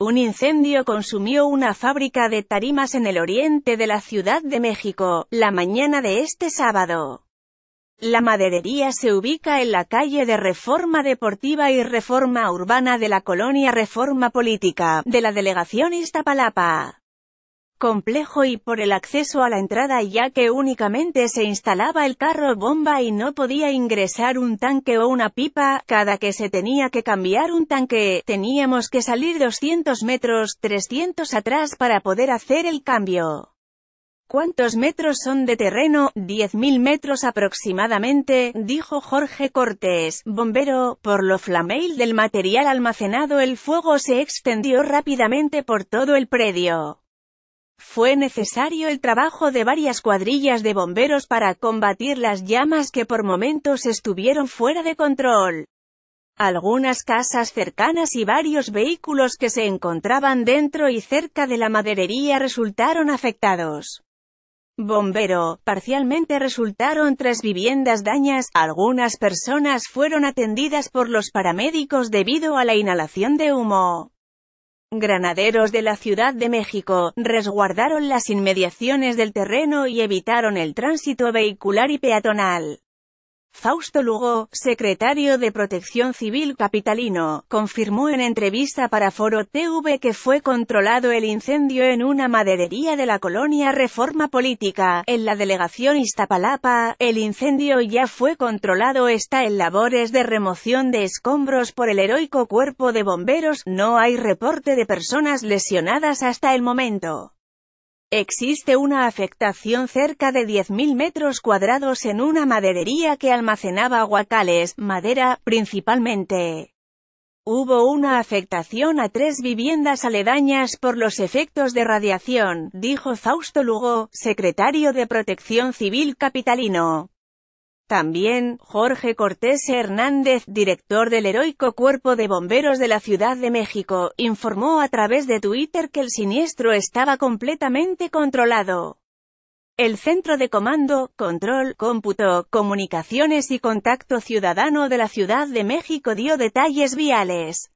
Un incendio consumió una fábrica de tarimas en el oriente de la Ciudad de México, la mañana de este sábado. La maderería se ubica en la calle de Reforma Deportiva y Reforma Urbana de la colonia Reforma Política, de la delegación Iztapalapa complejo y por el acceso a la entrada ya que únicamente se instalaba el carro bomba y no podía ingresar un tanque o una pipa, cada que se tenía que cambiar un tanque, teníamos que salir 200 metros, 300 atrás para poder hacer el cambio. ¿Cuántos metros son de terreno? 10.000 metros aproximadamente, dijo Jorge Cortés, bombero, por lo flameil del material almacenado el fuego se extendió rápidamente por todo el predio. Fue necesario el trabajo de varias cuadrillas de bomberos para combatir las llamas que por momentos estuvieron fuera de control. Algunas casas cercanas y varios vehículos que se encontraban dentro y cerca de la maderería resultaron afectados. Bombero, parcialmente resultaron tres viviendas dañas, algunas personas fueron atendidas por los paramédicos debido a la inhalación de humo. Granaderos de la Ciudad de México, resguardaron las inmediaciones del terreno y evitaron el tránsito vehicular y peatonal. Fausto Lugo, secretario de Protección Civil capitalino, confirmó en entrevista para Foro TV que fue controlado el incendio en una maderería de la colonia Reforma Política, en la delegación Iztapalapa. El incendio ya fue controlado, está en labores de remoción de escombros por el heroico cuerpo de bomberos, no hay reporte de personas lesionadas hasta el momento. Existe una afectación cerca de 10.000 metros cuadrados en una maderería que almacenaba guacales, madera, principalmente hubo una afectación a tres viviendas aledañas por los efectos de radiación, dijo Fausto Lugo, secretario de Protección Civil capitalino. También, Jorge Cortés Hernández, director del heroico Cuerpo de Bomberos de la Ciudad de México, informó a través de Twitter que el siniestro estaba completamente controlado. El Centro de Comando, Control, Cómputo, Comunicaciones y Contacto Ciudadano de la Ciudad de México dio detalles viales.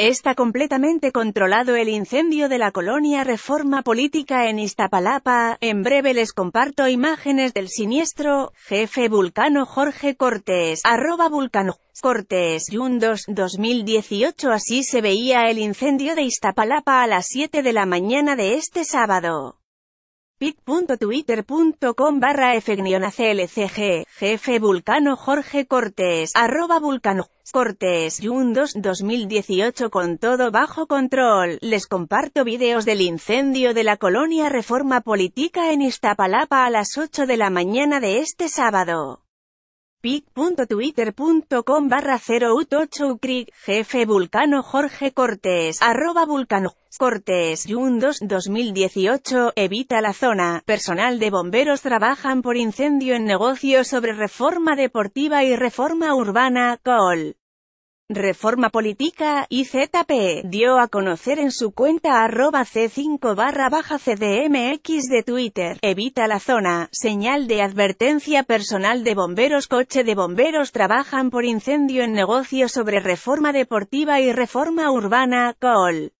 Está completamente controlado el incendio de la colonia Reforma Política en Iztapalapa. En breve les comparto imágenes del siniestro. Jefe Vulcano Jorge Cortés, arroba Vulcano Cortés Yundos 2018 Así se veía el incendio de Iztapalapa a las 7 de la mañana de este sábado pic.twitter.com barra clcg jefe Vulcano Jorge Cortés, arroba Vulcano Cortés, Yundos 2018 con todo bajo control. Les comparto vídeos del incendio de la colonia Reforma Política en Iztapalapa a las 8 de la mañana de este sábado pic.twitter.com barra 0 ut 8 jefe Vulcano Jorge Cortés, arroba Vulcano Cortés, 2 2018, evita la zona, personal de bomberos trabajan por incendio en negocio sobre reforma deportiva y reforma urbana, col. Reforma Política, IZP, dio a conocer en su cuenta arroba C5 barra baja CDMX de Twitter, evita la zona, señal de advertencia personal de bomberos coche de bomberos trabajan por incendio en negocio sobre reforma deportiva y reforma urbana, col.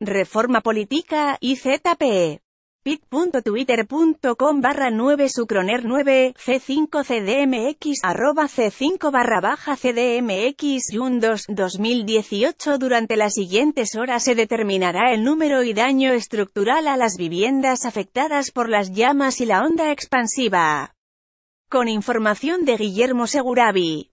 Reforma Política, IZP pittwittercom barra 9 sucroner 9 c5 cdmx arroba c5 barra baja cdmx yun2, 2018 durante las siguientes horas se determinará el número y daño estructural a las viviendas afectadas por las llamas y la onda expansiva con información de Guillermo Segurabi